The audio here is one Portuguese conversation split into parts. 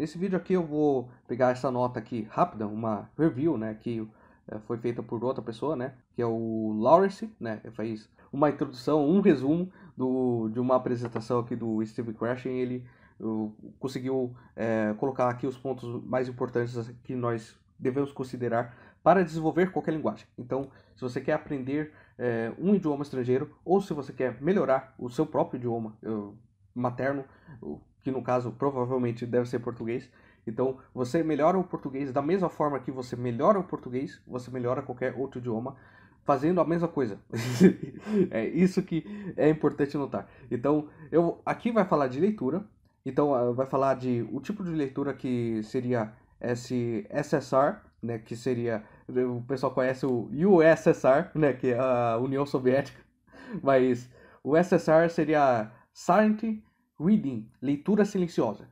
Nesse vídeo aqui eu vou pegar essa nota aqui rápida, uma review, né, que eh, foi feita por outra pessoa, né, que é o Lawrence, né, ele fez uma introdução, um resumo do, de uma apresentação aqui do Steve e ele conseguiu eh, colocar aqui os pontos mais importantes que nós devemos considerar para desenvolver qualquer linguagem. Então, se você quer aprender eh, um idioma estrangeiro ou se você quer melhorar o seu próprio idioma materno, que no caso provavelmente deve ser português. Então, você melhora o português da mesma forma que você melhora o português, você melhora qualquer outro idioma fazendo a mesma coisa. é isso que é importante notar. Então, eu aqui vai falar de leitura. Então, ah, vai falar de o tipo de leitura que seria esse SSR, né, que seria o pessoal conhece o USSR, né, que é a União Soviética, mas o SSR seria Silent reading, leitura silenciosa.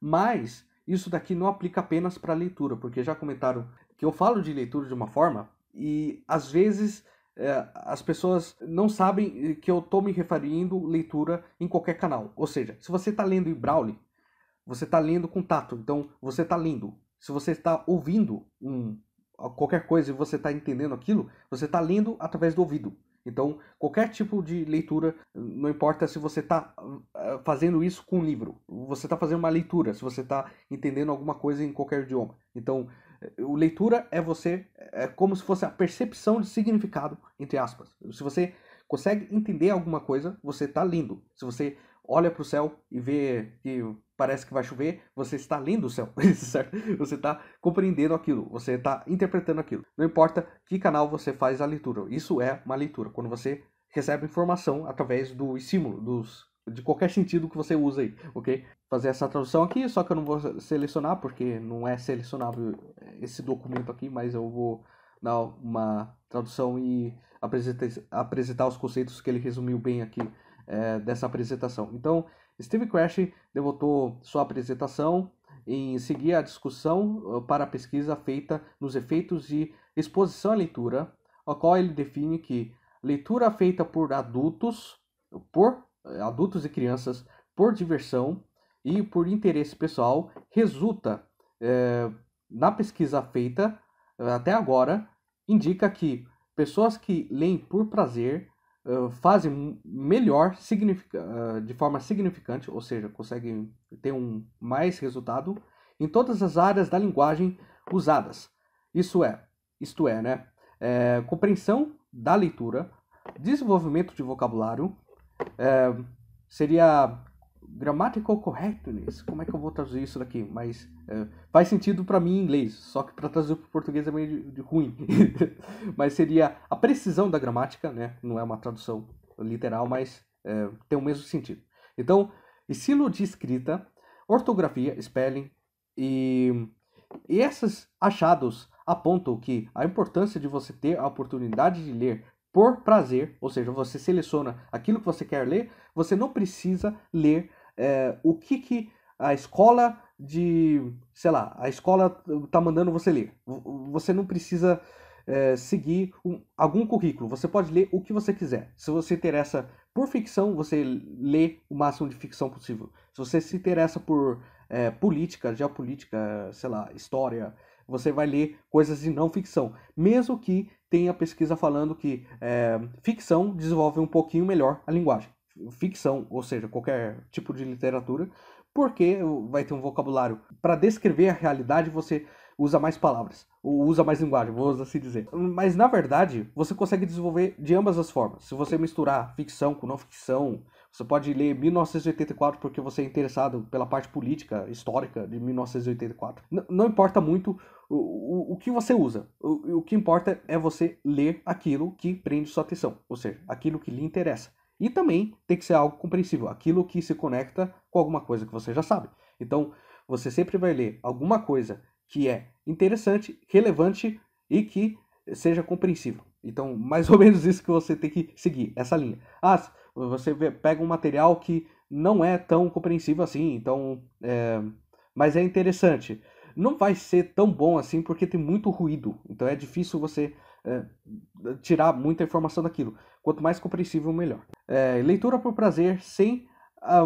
Mas isso daqui não aplica apenas para leitura, porque já comentaram que eu falo de leitura de uma forma e às vezes é, as pessoas não sabem eh, que eu estou me referindo leitura em qualquer canal. Ou seja, se você está lendo em Braille, você está lendo com tato, então você está lendo. Se você está ouvindo um, qualquer coisa e você está entendendo aquilo, você está lendo através do ouvido. Então, qualquer tipo de leitura, não importa se você está ah, fazendo isso com um livro, você está fazendo uma leitura, se você está entendendo alguma coisa em qualquer idioma. Então, eh, leitura é você, é como se fosse a percepção de significado, entre aspas. Se você consegue entender alguma coisa, você está lindo. Se você olha para o céu e vê que parece que vai chover, você está lendo o céu, certo? Você está compreendendo aquilo, você está interpretando aquilo. Não importa que canal você faz a leitura, isso é uma leitura, quando você recebe informação através do estímulo, dos, de qualquer sentido que você usa aí, ok? Fazer essa tradução aqui, só que eu não vou selecionar, porque não é selecionável eh, esse documento aqui, mas eu vou dar uma tradução e apresentar, apresentar os conceitos que ele resumiu bem aqui é, dessa apresentação. Então, Steve Crash devotou sua apresentação em seguir a discussão uh, para a pesquisa feita nos efeitos de exposição à leitura, a qual ele define que leitura feita por adultos, por eh, adultos e crianças, por diversão e por interesse pessoal, resulta é, na pesquisa feita eh, até agora, indica que pessoas que leem por prazer fazem melhor uh, de forma significante, ou seja, conseguem ter um mais resultado em todas as áreas da linguagem usadas. Isso é, isto é, né? É, compreensão da leitura, desenvolvimento de vocabulário, é, seria grammatical correctness. Como é que eu vou traduzir isso daqui? Mas é, faz sentido para mim em inglês, só que para traduzir para português é meio de, de ruim. mas seria a precisão da gramática, né? Não é uma tradução literal, mas é, tem o mesmo sentido. Então, estilo de escrita, ortografia, spelling e, e esses achados apontam que a importância de você ter a oportunidade de ler por prazer, ou seja, você seleciona aquilo que você quer ler, você não precisa ler é, o que, que a escola de, sei lá, a escola está mandando você ler. Você não precisa é, seguir um, algum currículo, você pode ler o que você quiser. Se você interessa por ficção, você lê o máximo de ficção possível. Se você se interessa por é, política, geopolítica, sei lá, história, você vai ler coisas de não ficção. Mesmo que tenha pesquisa falando que é, ficção desenvolve um pouquinho melhor a linguagem ficção, ou seja, qualquer tipo de literatura, porque vai ter um vocabulário para descrever a realidade, você usa mais palavras, ou usa mais linguagem, vou assim dizer. Mas na verdade, você consegue desenvolver de ambas as formas. Se você misturar ficção com não ficção, você pode ler 1984 porque você é interessado pela parte política, histórica de 1984. N não importa muito o, o, o que você usa. O, o que importa é você ler aquilo que prende sua atenção, ou seja, aquilo que lhe interessa. E também tem que ser algo compreensível, aquilo que se conecta com alguma coisa que você já sabe. Então, você sempre vai ler alguma coisa que é interessante, relevante e que seja compreensível. Então, mais ou menos isso que você tem que seguir, essa linha. Ah, você pega um material que não é tão compreensível assim, então, é... mas é interessante. Não vai ser tão bom assim porque tem muito ruído, então é difícil você é, tirar muita informação daquilo. Quanto mais compreensível, melhor. É, leitura por prazer sem a,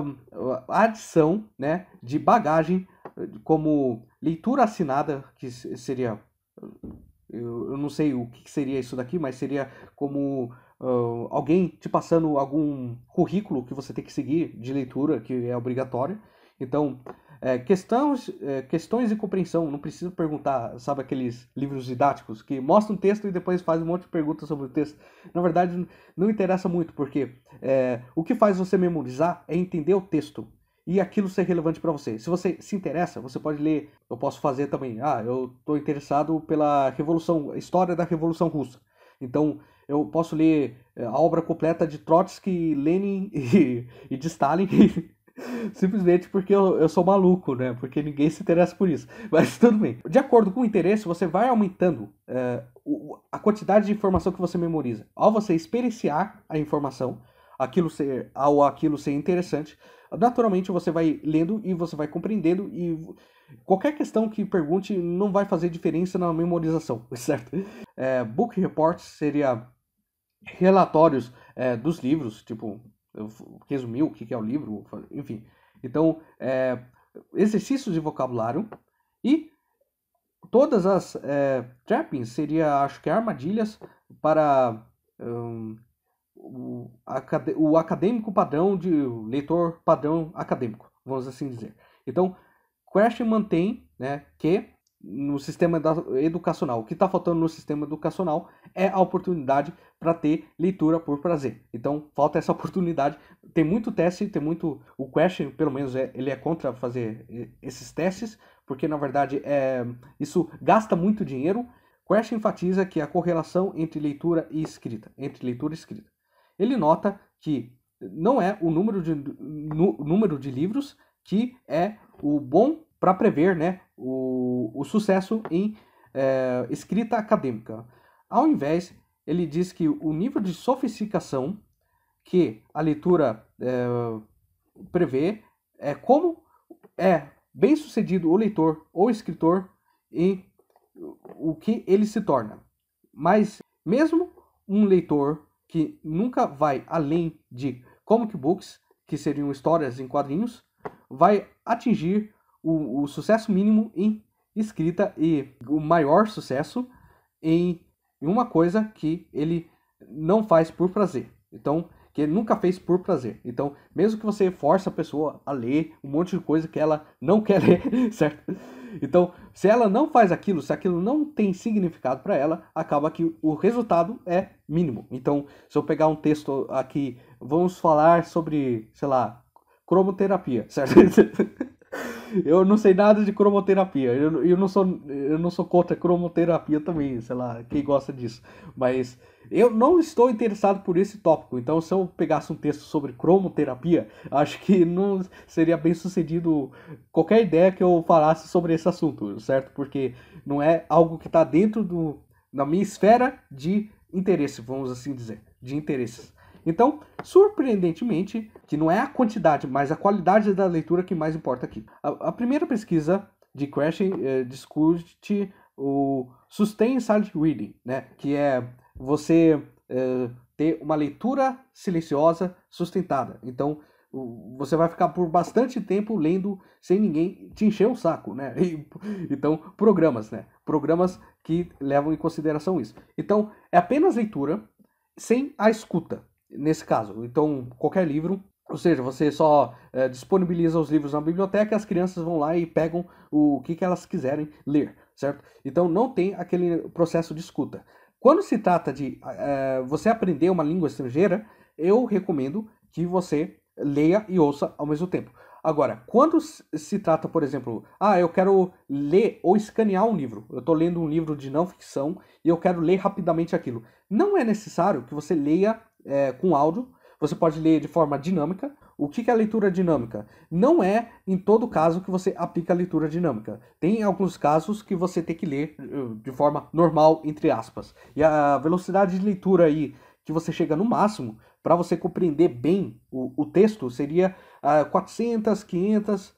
adição né, de bagagem, como leitura assinada, que seria. Eu, eu não sei o que seria isso daqui, mas seria como Uh, alguém te passando algum currículo que você tem que seguir de leitura, que é obrigatório. Então, é, questões, é, questões de compreensão, não preciso perguntar, sabe, aqueles livros didáticos que mostram um texto e depois faz um monte de perguntas sobre o texto. Na verdade, não interessa muito, porque é, o que faz você memorizar é entender o texto e aquilo ser relevante para você. Se você se interessa, você pode ler. Eu posso fazer também. Ah, eu estou interessado pela Revolução, história da Revolução Russa. Então, eu posso ler é, a obra completa de Trotsky, Lenin e, e de Stalin. Simplesmente porque eu, eu sou maluco, né? Porque ninguém se interessa por isso. Mas tudo bem. De acordo com o interesse, você vai aumentando eh, a quantidade de informação que você memoriza. Ao você experienciar a informação, aquilo ser, ao aquilo ser interessante, naturalmente você vai lendo e você vai compreendendo e qualquer questão que pergunte não vai fazer diferença na memorização, certo? É, book reports seria relatórios é, dos livros, tipo resumiu o que é o livro, enfim. Então, é, exercícios de vocabulário e todas as é, trappings seria, acho que, é armadilhas para um, o, acad o acadêmico padrão de leitor padrão acadêmico, vamos assim dizer. Então, question mantém né, que no sistema educacional. O que está faltando no sistema educacional é a oportunidade para ter leitura por prazer. Então falta essa oportunidade. Tem muito teste, tem muito. O Question, pelo menos, é, ele é contra fazer esses testes, porque na verdade é, isso gasta muito dinheiro. Quest enfatiza que a correlação entre leitura e escrita, entre leitura e escrita. Ele nota que não é o número de, número de livros que é o bom para prever né, o, o sucesso em é, escrita acadêmica. Ao invés, ele diz que o nível de sofisticação que a leitura é, prevê é como é bem sucedido o leitor ou escritor e o que ele se torna. Mas mesmo um leitor que nunca vai além de comic books, que seriam histórias em quadrinhos, vai atingir o, o sucesso mínimo em escrita e o maior sucesso em uma coisa que ele não faz por prazer. Então, que ele nunca fez por prazer. Então, mesmo que você force a pessoa a ler um monte de coisa que ela não quer ler, certo? Então, se ela não faz aquilo, se aquilo não tem significado para ela, acaba que o resultado é mínimo. Então, se eu pegar um texto aqui, vamos falar sobre, sei lá, cromoterapia, certo? Eu não sei nada de cromoterapia. Eu, eu, não sou, eu não sou contra cromoterapia também, sei lá, quem gosta disso. Mas eu não estou interessado por esse tópico. Então, se eu pegasse um texto sobre cromoterapia, acho que não seria bem sucedido qualquer ideia que eu falasse sobre esse assunto, certo? Porque não é algo que está dentro do, da minha esfera de interesse, vamos assim dizer, de interesses. Então, surpreendentemente, que não é a quantidade, mas a qualidade da leitura que mais importa aqui. A, a primeira pesquisa de Crash eh, discute o Sustained Silent Reading, né? que é você eh, ter uma leitura silenciosa sustentada. Então, você vai ficar por bastante tempo lendo sem ninguém te encher o saco, né? E, então, programas, né? Programas que levam em consideração isso. Então, é apenas leitura sem a escuta nesse caso. Então, qualquer livro, ou seja, você só é, disponibiliza os livros na biblioteca e as crianças vão lá e pegam o que, que elas quiserem ler, certo? Então, não tem aquele processo de escuta. Quando se trata de é, você aprender uma língua estrangeira, eu recomendo que você leia e ouça ao mesmo tempo. Agora, quando se trata, por exemplo, ah, eu quero ler ou escanear um livro, eu estou lendo um livro de não ficção e eu quero ler rapidamente aquilo. Não é necessário que você leia é, com áudio, você pode ler de forma dinâmica. O que é a leitura dinâmica? Não é em todo caso que você aplica a leitura dinâmica. Tem alguns casos que você tem que ler eh, de forma normal, entre aspas. E a velocidade de leitura aí que você chega no máximo, para você compreender bem o, o texto, seria uh, 400, 500,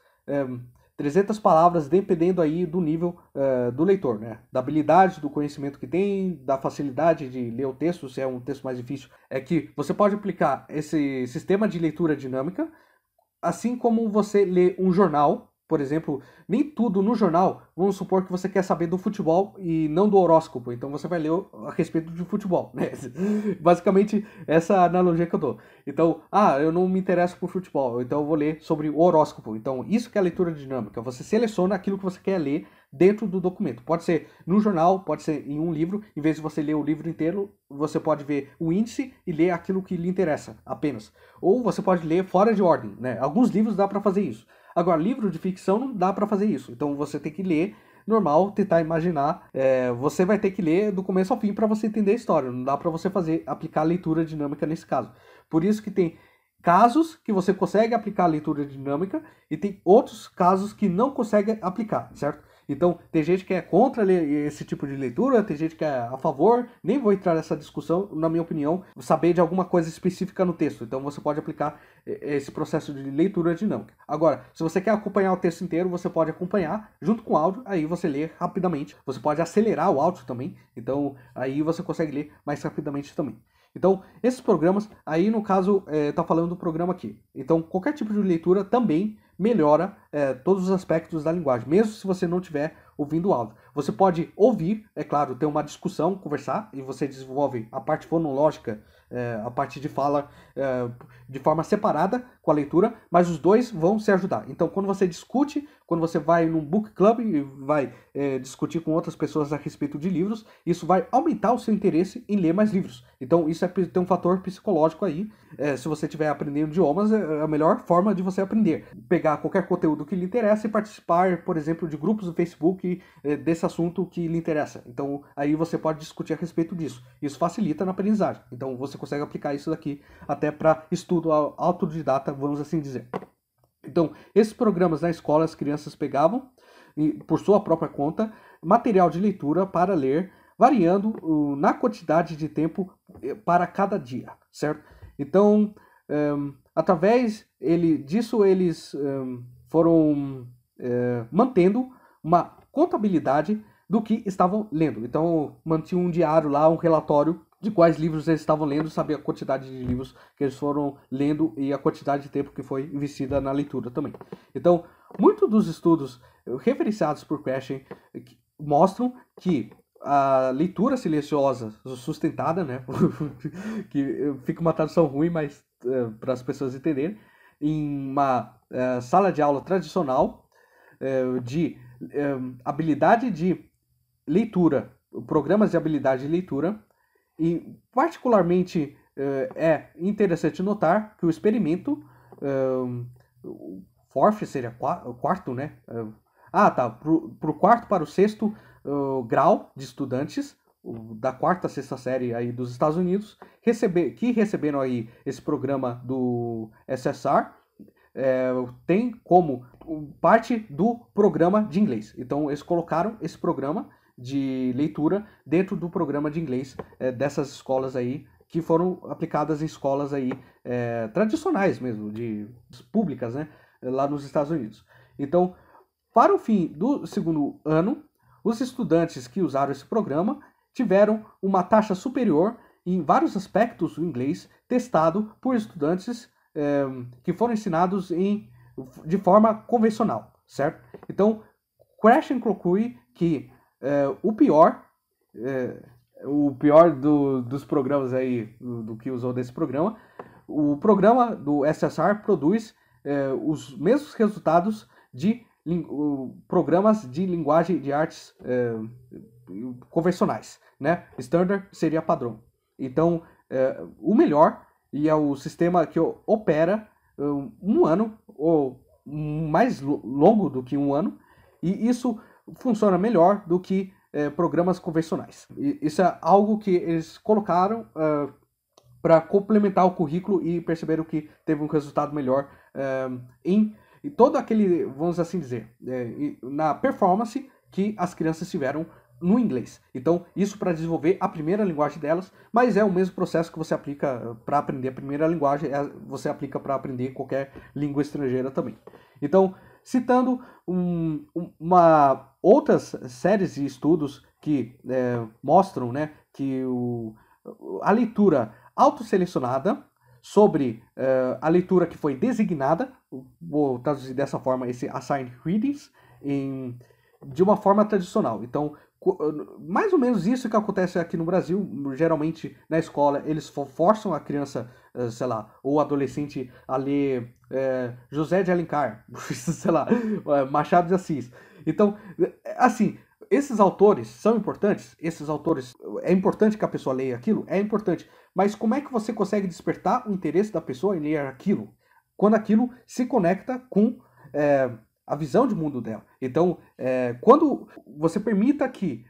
um, 300 palavras, dependendo aí do nível uh, do leitor, né? Da habilidade, do conhecimento que tem, da facilidade de ler o texto, se é um texto mais difícil. É que você pode aplicar esse sistema de leitura dinâmica, assim como você lê um jornal, por exemplo, nem tudo no jornal, vamos supor que você quer saber do futebol e não do horóscopo, então você vai ler a respeito de futebol, né? Basicamente, essa analogia que eu dou. Então, ah, eu não me interesso por futebol, então eu vou ler sobre o horóscopo. Então, isso que é a leitura dinâmica, você seleciona aquilo que você quer ler dentro do documento. Pode ser no jornal, pode ser em um livro, em vez de você ler o livro inteiro, você pode ver o índice e ler aquilo que lhe interessa apenas. Ou você pode ler fora de ordem, né? Alguns livros dá para fazer isso. Agora, livro de ficção não dá para fazer isso. Então você tem que ler normal, tentar imaginar. É, você vai ter que ler do começo ao fim para você entender a história. Não dá para você fazer aplicar a leitura dinâmica nesse caso. Por isso que tem casos que você consegue aplicar a leitura dinâmica e tem outros casos que não consegue aplicar, certo? Então, tem gente que é contra esse tipo de leitura, tem gente que é a favor. Nem vou entrar nessa discussão, na minha opinião, saber de alguma coisa específica no texto. Então, você pode aplicar eh, esse processo de leitura dinâmica. Agora, se você quer acompanhar o texto inteiro, você pode acompanhar junto com o áudio, aí você lê rapidamente. Você pode acelerar o áudio também, então aí você consegue ler mais rapidamente também. Então, esses programas, aí no caso, está eh, é, falando do programa aqui. Então, qualquer tipo de leitura também melhora é, todos os aspectos da linguagem, mesmo se você não tiver ouvindo o áudio. Você pode ouvir, é claro, ter uma discussão, conversar, e você desenvolve a parte fonológica, é, a parte de fala, é, de forma separada com a leitura, mas os dois vão se ajudar. Então, quando você discute quando você vai num book club e vai é, discutir com outras pessoas a respeito de livros, isso vai aumentar o seu interesse em ler mais livros. Então, isso é, tem um fator psicológico aí. É, se você estiver aprendendo idiomas, é, é a melhor forma de você aprender. Pegar qualquer conteúdo que lhe interessa e participar, por exemplo, de grupos no Facebook é, desse assunto que lhe interessa. Então, aí você pode discutir a respeito disso. Isso facilita na aprendizagem. Então, você consegue aplicar isso daqui até para estudo autodidata, vamos assim dizer. Então, esses programas na escola as crianças pegavam, por sua própria conta, material de leitura para ler, variando na quantidade de tempo eh, para cada dia, certo? Então, ehm, através ele, disso, eles ehm, foram eh, mantendo uma contabilidade do que estavam lendo. Então, mantinha um diário lá, um relatório de quais livros eles estavam lendo, sabia a quantidade de livros que eles foram lendo e a quantidade de tempo que foi investida na leitura também. Então, muitos dos estudos eh, referenciados por Crashen mostram que a leitura silenciosa sustentada, né, que eh, fica uma tradução ruim, mas eh, para as pessoas entenderem, em uma sala de aula tradicional de habilidade de leitura, programas de habilidade de leitura e, particularmente, eh, é interessante notar que o experimento. o fourth seria quarto, né? ah, tá. Pro, o quarto para o sexto ah, grau de estudantes da quarta a sexta série aí dos Estados Unidos receber, que receberam aí esse programa do SSR é, eh, tem como parte do programa de inglês. Então eles colocaram esse programa de leitura dentro do programa de inglês é, dessas escolas aí que foram aplicadas em escolas aí é, tradicionais mesmo, de públicas, né, lá nos Estados Unidos. Então, para o fim do segundo ano, os estudantes que usaram esse programa tiveram uma taxa superior em vários aspectos do inglês testado por estudantes é, que foram ensinados em, de forma convencional, certo? Então, Crash conclui que é, o pior, é, o pior do, dos programas aí, do, do, que usou desse programa, o programa do SSR produz é, os mesmos resultados de programas de linguagem de artes é, convencionais, né? Standard seria padrão. Então, é, o melhor e é o sistema que opera um ano ou mais longo do que um ano e isso funciona melhor do que é, programas convencionais. E isso é algo que eles colocaram uh, eh, para complementar o currículo e perceberam que teve um resultado melhor uh, em, em, todo aquele, vamos assim dizer, é, na performance que as crianças tiveram no inglês. Então, isso para desenvolver a primeira linguagem delas, mas é o mesmo processo que você aplica para aprender a primeira linguagem, é você aplica para aprender qualquer língua estrangeira também. Então, Citando um, uma, outras séries de estudos que é, mostram né, que o, a leitura autoselecionada sobre uh, a leitura que foi designada, vou traduzir dessa forma esse assigned readings, em, de uma forma tradicional. Então, ah, mais ou menos isso que acontece aqui no Brasil. Geralmente, na escola, eles forçam a criança, ah, sei lá, ou adolescente a ler é, José de Alencar, sei lá, eh, Machado de Assis. Então, eh, assim, esses autores são importantes? Esses autores, é importante que a pessoa leia aquilo? É importante. Mas como é que você consegue despertar o interesse da pessoa em ler aquilo? Quando aquilo se conecta com... É, a visão de mundo dela. Então, é, quando você permita que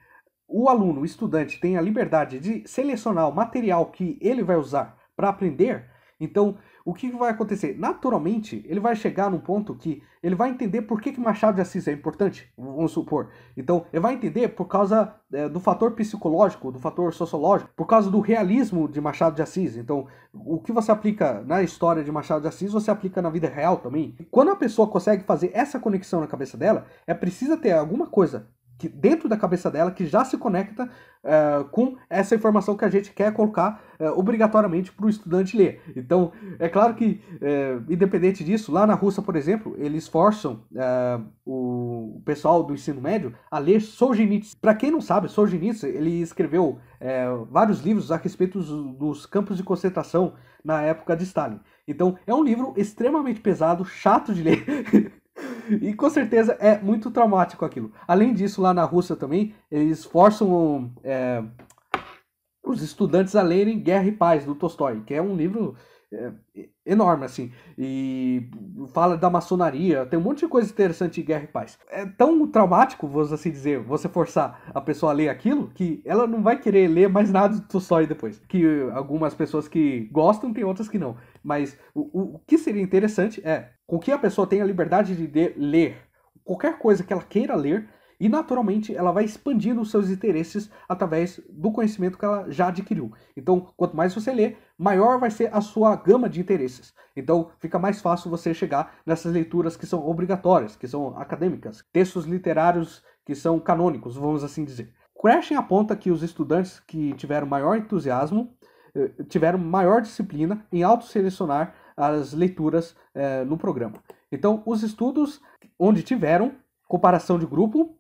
o aluno, o estudante, tenha a liberdade de selecionar o material que ele vai usar para aprender, então, o que vai acontecer? Naturalmente, ele vai chegar num ponto que ele vai entender por que, que Machado de Assis é importante, vamos supor. Então, ele vai entender por causa é, do fator psicológico, do fator sociológico, por causa do realismo de Machado de Assis. Então, o que você aplica na história de Machado de Assis, você aplica na vida real também. Quando a pessoa consegue fazer essa conexão na cabeça dela, é precisa ter alguma coisa que dentro da cabeça dela que já se conecta uh, com essa informação que a gente quer colocar uh, obrigatoriamente para o estudante ler. Então, é claro que, uh, independente disso, lá na Rússia, por exemplo, eles forçam o pessoal do ensino médio a ler Solzhenitsyn. Para quem não sabe, Solzhenitsyn ele escreveu vários livros a respeito dos campos de concentração na época de Stalin. Então, é um livro extremamente pesado, chato de ler. E com certeza é muito traumático aquilo. Além disso, lá na Rússia também, eles forçam é, os estudantes a lerem Guerra e Paz, do Tolstói, que é um livro é, enorme, assim. E fala da maçonaria, tem um monte de coisa interessante em Guerra e Paz. É tão traumático, vou assim dizer, você forçar a pessoa a ler aquilo, que ela não vai querer ler mais nada do Tolstói depois. Que algumas pessoas que gostam, tem outras que não. Mas o, o que seria interessante é com que a pessoa tenha liberdade de, de ler qualquer coisa que ela queira ler e naturalmente ela vai expandindo os seus interesses através do conhecimento que ela já adquiriu. Então, quanto mais você lê, maior vai ser a sua gama de interesses. Então, fica mais fácil você chegar nessas leituras que são obrigatórias, que são acadêmicas, textos literários que são canônicos, vamos assim dizer. Crashen aponta que os estudantes que tiveram maior entusiasmo eh, tiveram maior disciplina em autosselecionar as leituras eh, no programa. Então, os estudos onde tiveram comparação de grupo,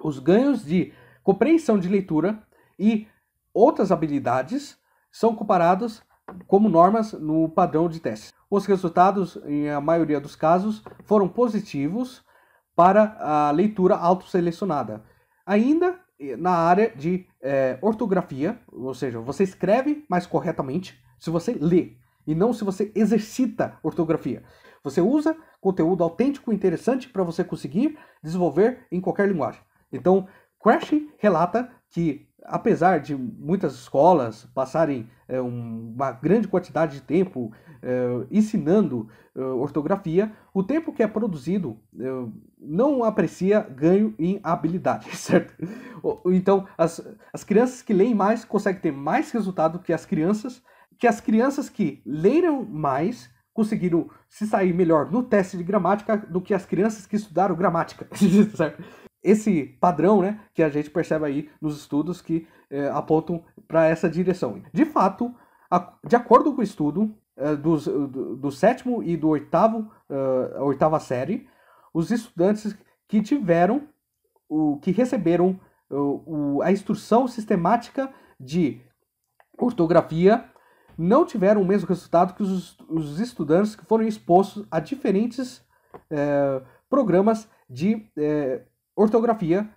os ganhos de compreensão de leitura e outras habilidades são comparados como normas no padrão de teste. Os resultados, em a maioria dos casos, foram positivos para a leitura autosselecionada. Ainda na área de é, ortografia, ou seja, você escreve mais corretamente se você lê e não se você exercita ortografia. Você usa conteúdo autêntico e interessante para você conseguir desenvolver em qualquer linguagem. Então, Crash relata que apesar de muitas escolas passarem é, uma grande quantidade de tempo é, ensinando é, ortografia, o tempo que é produzido não aprecia ganho em habilidade, certo? Então, as, as crianças que leem mais conseguem ter mais resultado que as crianças, que as crianças que leram mais conseguiram se sair melhor no teste de gramática do que as crianças que estudaram gramática, certo? esse padrão né, que a gente percebe aí nos estudos que é, apontam para essa direção. De fato, a, de acordo com o estudo é, dos, do, do, sétimo e do oitavo, uh, a oitava série, os estudantes que tiveram, o, que receberam o, o, a instrução sistemática de ortografia não tiveram o mesmo resultado que os, os estudantes que foram expostos a diferentes é, programas de eh, ortografia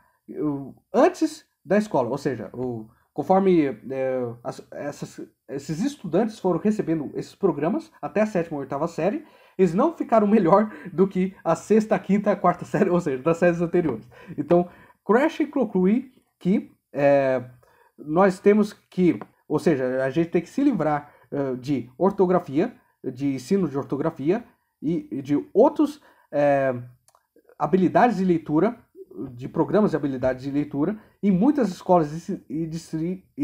antes da escola, ou seja, o, conforme é, as, essas, esses estudantes foram recebendo esses programas até a sétima ou oitava série, eles não ficaram melhor do que a sexta, quinta, quarta série, ou seja, das séries anteriores. Então, Crash conclui que é, nós temos que, ou seja, a gente tem que se livrar uh, de ortografia, de ensino de ortografia e, e de outros é, habilidades de leitura de programas de habilidades de leitura e muitas escolas e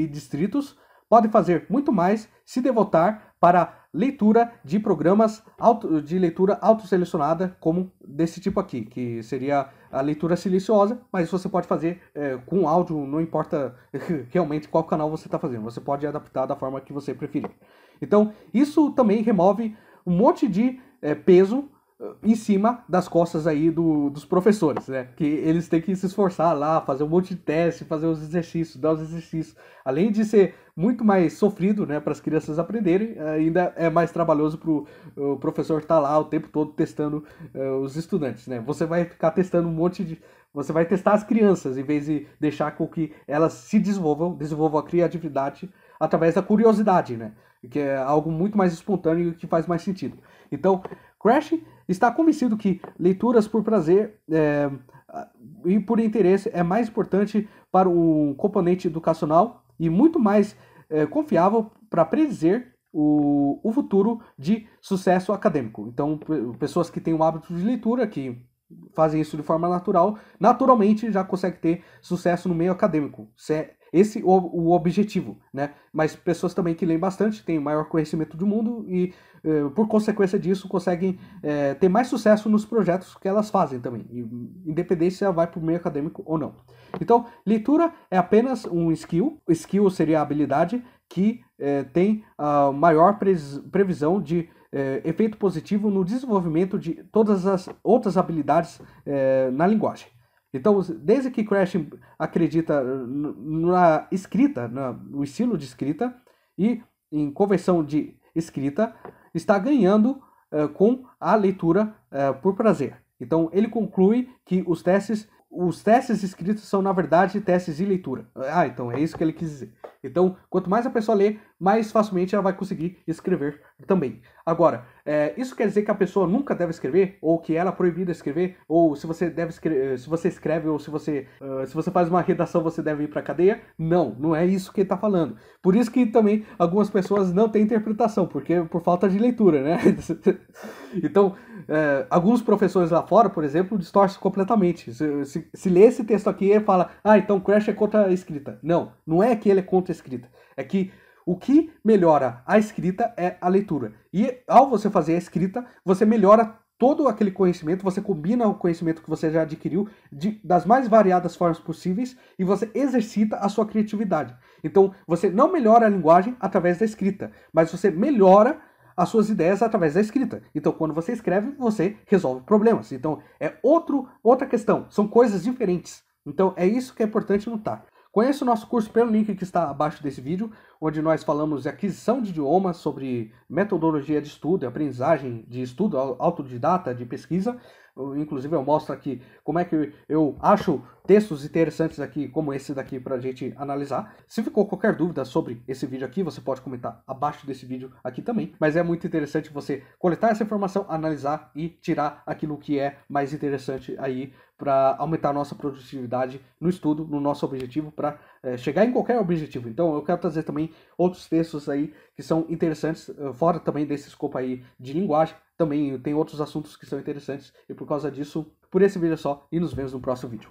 distritos podem fazer muito mais se devotar para leitura de programas auto, de leitura autoselecionada, como desse tipo aqui, que seria a leitura silenciosa, mas você pode fazer é, com áudio, não importa realmente qual canal você está fazendo, você pode adaptar da forma que você preferir. Então, isso também remove um monte de é, peso em cima das costas aí do, dos professores, né? Que eles têm que se esforçar lá, fazer um monte de teste, fazer os exercícios, dar os exercícios. Além de ser muito mais sofrido, né, para as crianças aprenderem, eh, ainda é mais trabalhoso para o professor estar tá lá o tempo todo testando uh, os estudantes, né? Você vai ficar testando um monte de, você vai testar as crianças em vez de deixar com que elas se desenvolvam, desenvolvam a criatividade através da curiosidade, né? Que é algo muito mais espontâneo e que faz mais sentido. Então, Crash Está convencido que leituras por prazer é, e por interesse é mais importante para o componente educacional e muito mais é, confiável para predizer o, o futuro de sucesso acadêmico. Então, pessoas que têm o hábito de leitura, que fazem isso de forma natural, naturalmente já consegue ter sucesso no meio acadêmico. Isso é esse o, o objetivo, né? Mas pessoas também que leem bastante, têm o maior conhecimento do mundo e, eh, por consequência disso, conseguem eh, ter mais sucesso nos projetos que elas fazem também, independente se ela vai para o meio acadêmico ou não. Então, leitura é apenas um skill, skill seria a habilidade que eh, tem a maior previsão de eh, efeito positivo no desenvolvimento de todas as outras habilidades eh, na linguagem. Então, desde que Crash acredita na escrita, no estilo de escrita e em conversão de escrita, está ganhando uh, com a leitura uh, por prazer. Então, ele conclui que os testes, os testes escritos são, na verdade, testes de leitura. Ah, então é isso que ele quis dizer. Então, quanto mais a pessoa lê, mais facilmente ela vai conseguir escrever também. Agora, é, isso quer dizer que a pessoa nunca deve escrever, ou que ela é proibida de escrever, ou se você deve escrever, eh, se você escreve, ou se você, uh, se você faz uma redação, você deve ir para cadeia? Não, não é isso que ele está falando. Por isso que também algumas pessoas não têm interpretação, porque é por falta de leitura, né? então, é, alguns professores lá fora, por exemplo, distorcem completamente. Se, se, se lê esse texto aqui, ele fala, ah, então Crash é contra a escrita. Não, não é que ele é contra a escrita. É que o que melhora a escrita é a leitura. E ao você fazer a escrita, você melhora todo aquele conhecimento, você combina o conhecimento que você já adquiriu de, das mais variadas formas possíveis e você exercita a sua criatividade. Então, você não melhora a linguagem através da escrita, mas você melhora as suas ideias através da escrita. Então, quando você escreve, você resolve problemas. Então, é outro, outra questão, são coisas diferentes. Então, é isso que é importante notar. Conheça o nosso curso pelo link que está abaixo desse vídeo onde nós falamos de aquisição de idiomas, sobre metodologia de estudo, aprendizagem de estudo, autodidata de pesquisa. Inclusive eu mostro aqui como é que eu acho textos interessantes aqui, como esse daqui, para a gente analisar. Se ficou qualquer dúvida sobre esse vídeo aqui, você pode comentar abaixo desse vídeo aqui também. Mas é muito interessante você coletar essa informação, analisar e tirar aquilo que é mais interessante aí para aumentar a nossa produtividade no estudo, no nosso objetivo, para é, chegar em qualquer objetivo. Então eu quero trazer também outros textos aí que são interessantes, eh, fora também desse escopo aí de linguagem. Também tem outros assuntos que são interessantes e por causa disso, por esse vídeo é só e nos vemos no próximo vídeo.